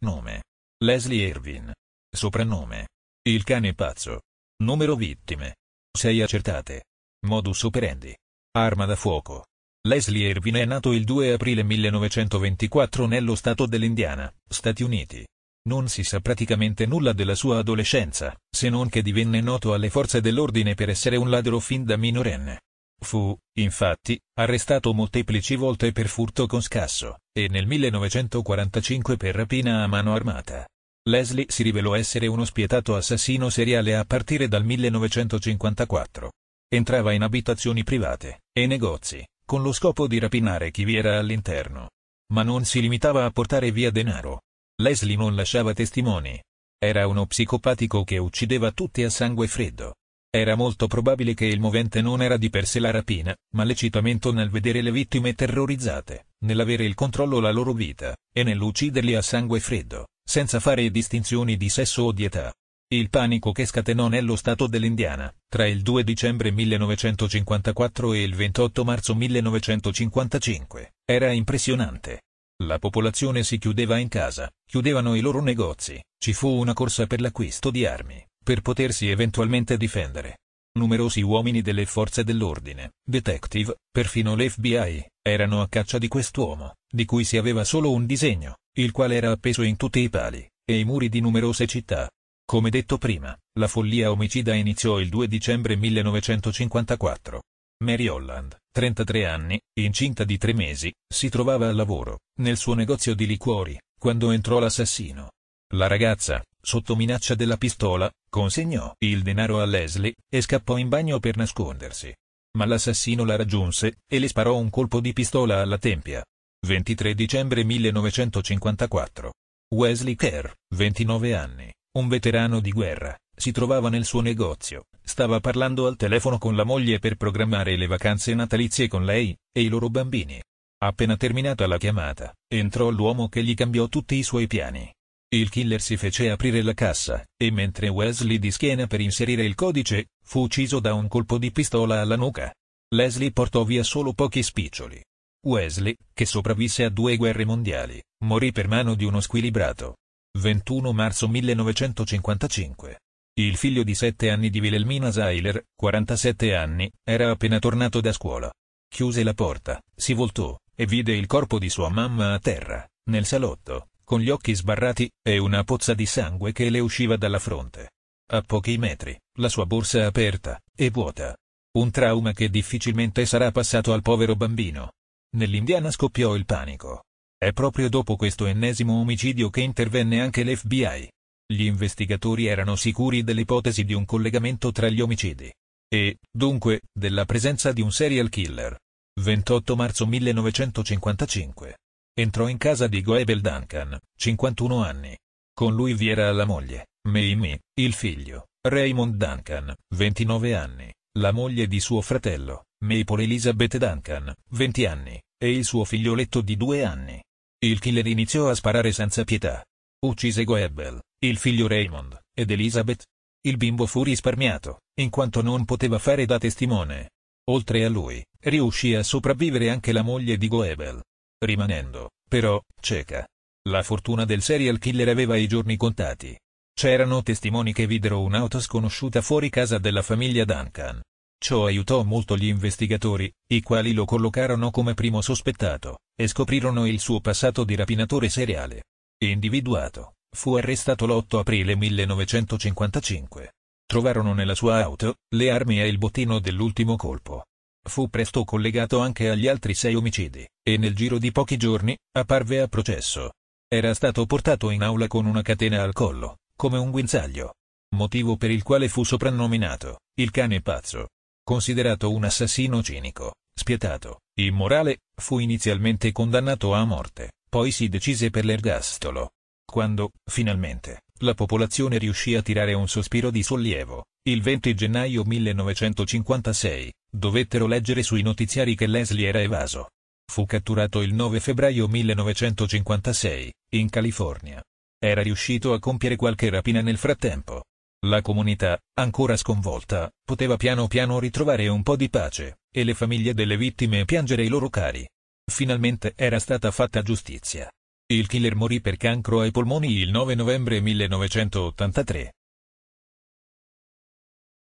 Nome. Leslie Irvin. Soprannome. Il cane pazzo. Numero vittime. 6 accertate. Modus operandi. Arma da fuoco. Leslie Irvin è nato il 2 aprile 1924 nello stato dell'Indiana, Stati Uniti. Non si sa praticamente nulla della sua adolescenza, se non che divenne noto alle forze dell'ordine per essere un ladro fin da minorenne. Fu, infatti, arrestato molteplici volte per furto con scasso, e nel 1945 per rapina a mano armata. Leslie si rivelò essere uno spietato assassino seriale a partire dal 1954. Entrava in abitazioni private e negozi, con lo scopo di rapinare chi vi era all'interno. Ma non si limitava a portare via denaro. Leslie non lasciava testimoni. Era uno psicopatico che uccideva tutti a sangue freddo, era molto probabile che il movente non era di per sé la rapina, ma l'eccitamento nel vedere le vittime terrorizzate, nell'avere il controllo la loro vita, e nell'ucciderli a sangue freddo, senza fare distinzioni di sesso o di età. Il panico che scatenò nello stato dell'Indiana, tra il 2 dicembre 1954 e il 28 marzo 1955, era impressionante. La popolazione si chiudeva in casa, chiudevano i loro negozi, ci fu una corsa per l'acquisto di armi, per potersi eventualmente difendere. Numerosi uomini delle forze dell'ordine, detective, perfino l'FBI, erano a caccia di quest'uomo, di cui si aveva solo un disegno, il quale era appeso in tutti i pali e i muri di numerose città. Come detto prima, la follia omicida iniziò il 2 dicembre 1954. Mary Holland, 33 anni, incinta di tre mesi, si trovava al lavoro, nel suo negozio di liquori, quando entrò l'assassino. La ragazza, sotto minaccia della pistola, consegnò il denaro a Leslie e scappò in bagno per nascondersi. Ma l'assassino la raggiunse e le sparò un colpo di pistola alla tempia. 23 dicembre 1954. Wesley Kerr, 29 anni, un veterano di guerra, si trovava nel suo negozio, stava parlando al telefono con la moglie per programmare le vacanze natalizie con lei e i loro bambini. Appena terminata la chiamata, entrò l'uomo che gli cambiò tutti i suoi piani. Il killer si fece aprire la cassa, e mentre Wesley di schiena per inserire il codice, fu ucciso da un colpo di pistola alla nuca. Leslie portò via solo pochi spiccioli. Wesley, che sopravvisse a due guerre mondiali, morì per mano di uno squilibrato. 21 marzo 1955. Il figlio di sette anni di Wilhelmina Seiler, 47 anni, era appena tornato da scuola. Chiuse la porta, si voltò, e vide il corpo di sua mamma a terra, nel salotto, con gli occhi sbarrati e una pozza di sangue che le usciva dalla fronte. A pochi metri, la sua borsa aperta e vuota. Un trauma che difficilmente sarà passato al povero bambino. Nell'Indiana scoppiò il panico. È proprio dopo questo ennesimo omicidio che intervenne anche l'FBI. Gli investigatori erano sicuri dell'ipotesi di un collegamento tra gli omicidi. E, dunque, della presenza di un serial killer. 28 marzo 1955 entrò in casa di Goebel Duncan, 51 anni. Con lui vi era la moglie, Meimi, il figlio, Raymond Duncan, 29 anni, la moglie di suo fratello, Maple Elizabeth Duncan, 20 anni, e il suo figlioletto di due anni. Il killer iniziò a sparare senza pietà. Uccise Goebel, il figlio Raymond, ed Elizabeth. Il bimbo fu risparmiato, in quanto non poteva fare da testimone. Oltre a lui, riuscì a sopravvivere anche la moglie di Goebel, rimanendo, però, cieca. La fortuna del serial killer aveva i giorni contati. C'erano testimoni che videro un'auto sconosciuta fuori casa della famiglia Duncan. Ciò aiutò molto gli investigatori, i quali lo collocarono come primo sospettato, e scoprirono il suo passato di rapinatore seriale. Individuato, fu arrestato l'8 aprile 1955. Trovarono nella sua auto le armi e il bottino dell'ultimo colpo. Fu presto collegato anche agli altri sei omicidi e nel giro di pochi giorni, apparve a processo. Era stato portato in aula con una catena al collo, come un guinzaglio. Motivo per il quale fu soprannominato, il cane pazzo. Considerato un assassino cinico, spietato, immorale, fu inizialmente condannato a morte, poi si decise per l'ergastolo. Quando, finalmente, la popolazione riuscì a tirare un sospiro di sollievo, il 20 gennaio 1956, dovettero leggere sui notiziari che Leslie era evaso. Fu catturato il 9 febbraio 1956, in California. Era riuscito a compiere qualche rapina nel frattempo. La comunità, ancora sconvolta, poteva piano piano ritrovare un po' di pace, e le famiglie delle vittime piangere i loro cari. Finalmente era stata fatta giustizia. Il killer morì per cancro ai polmoni il 9 novembre 1983.